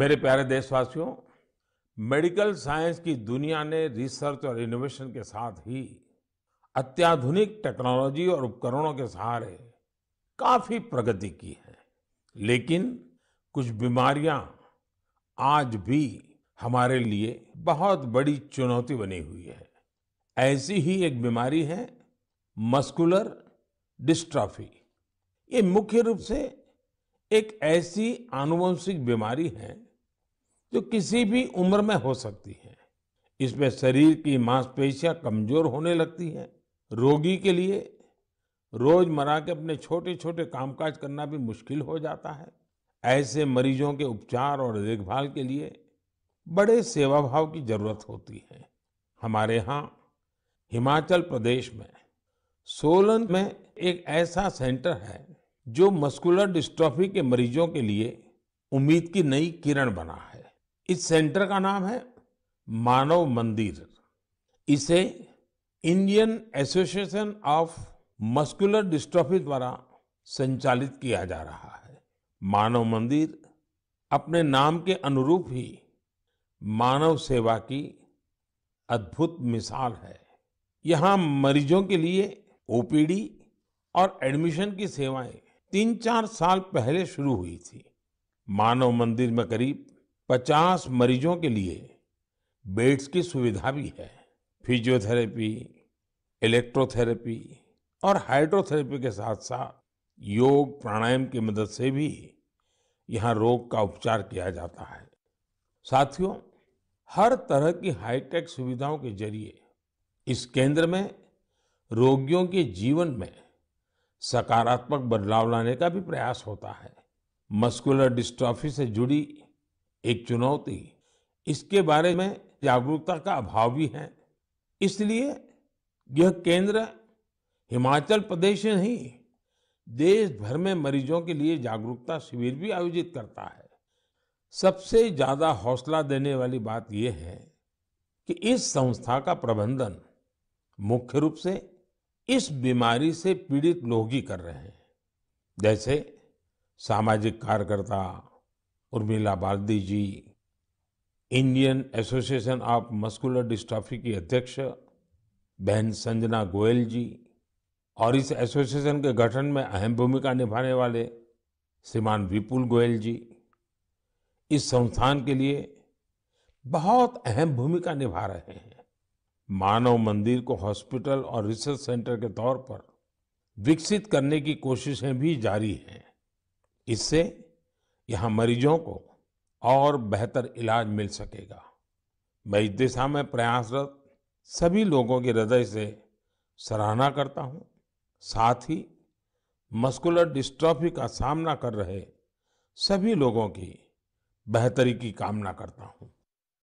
मेरे प्यारे देशवासियों मेडिकल साइंस की दुनिया ने रिसर्च और इनोवेशन के साथ ही अत्याधुनिक टेक्नोलॉजी और उपकरणों के सहारे काफी प्रगति की है लेकिन कुछ बीमारियां आज भी हमारे लिए बहुत बड़ी चुनौती बनी हुई है ऐसी ही एक बीमारी है मस्कुलर डिस्ट्रॉफी ये मुख्य रूप से एक ऐसी आनुवंशिक बीमारी है जो किसी भी उम्र में हो सकती है इसमें शरीर की मांसपेशियां कमजोर होने लगती हैं रोगी के लिए रोजमर्रा के अपने छोटे छोटे कामकाज करना भी मुश्किल हो जाता है ऐसे मरीजों के उपचार और देखभाल के लिए बड़े सेवा भाव की जरूरत होती है हमारे यहाँ हिमाचल प्रदेश में सोलन में एक ऐसा सेंटर है जो मस्कुलर डिस्ट्रॉफी के मरीजों के लिए उम्मीद की नई किरण बना है इस सेंटर का नाम है मानव मंदिर इसे Indian Association of Muscular Dystrophy द्वारा संचालित किया जा रहा है मानव मंदिर अपने नाम के अनुरूप ही मानव सेवा की अद्भुत मिसाल है यहाँ मरीजों के लिए ओपीडी और एडमिशन की सेवाएं तीन चार साल पहले शुरू हुई थी मानव मंदिर में करीब 50 मरीजों के लिए बेड्स की सुविधा भी है फिजियोथेरेपी इलेक्ट्रोथेरेपी और हाइड्रोथेरेपी के साथ साथ योग प्राणायाम की मदद से भी यहाँ रोग का उपचार किया जाता है साथियों हर तरह की हाईटेक सुविधाओं के जरिए इस केंद्र में रोगियों के जीवन में सकारात्मक बदलाव लाने का भी प्रयास होता है मस्कुलर डिस्ट्रॉफी से जुड़ी एक चुनौती इसके बारे में जागरूकता का अभाव भी है इसलिए यह केंद्र हिमाचल प्रदेश ही देश भर में मरीजों के लिए जागरूकता शिविर भी आयोजित करता है सबसे ज्यादा हौसला देने वाली बात यह है कि इस संस्था का प्रबंधन मुख्य रूप से इस बीमारी से पीड़ित लोग ही कर रहे हैं जैसे सामाजिक कार्यकर्ता Urmila Baldi ji Indian Association of Muscular Dystrophy की अध्यक्ष बहन संजना गोयल जी और इस एसोसिएशन के गठन में अहम भूमिका निभाने वाले श्रीमान विपुल गोयल जी इस संस्थान के लिए बहुत अहम भूमिका निभा रहे हैं मानव मंदिर को हॉस्पिटल और रिसर्च सेंटर के तौर पर विकसित करने की कोशिशें भी जारी हैं इससे यहाँ मरीजों को और बेहतर इलाज मिल सकेगा मैं इस दिशा में प्रयासरत सभी लोगों के हृदय से सराहना करता हूँ साथ ही मस्कुलर डिस्ट्रॉफी का सामना कर रहे सभी लोगों की बेहतरी की कामना करता हूँ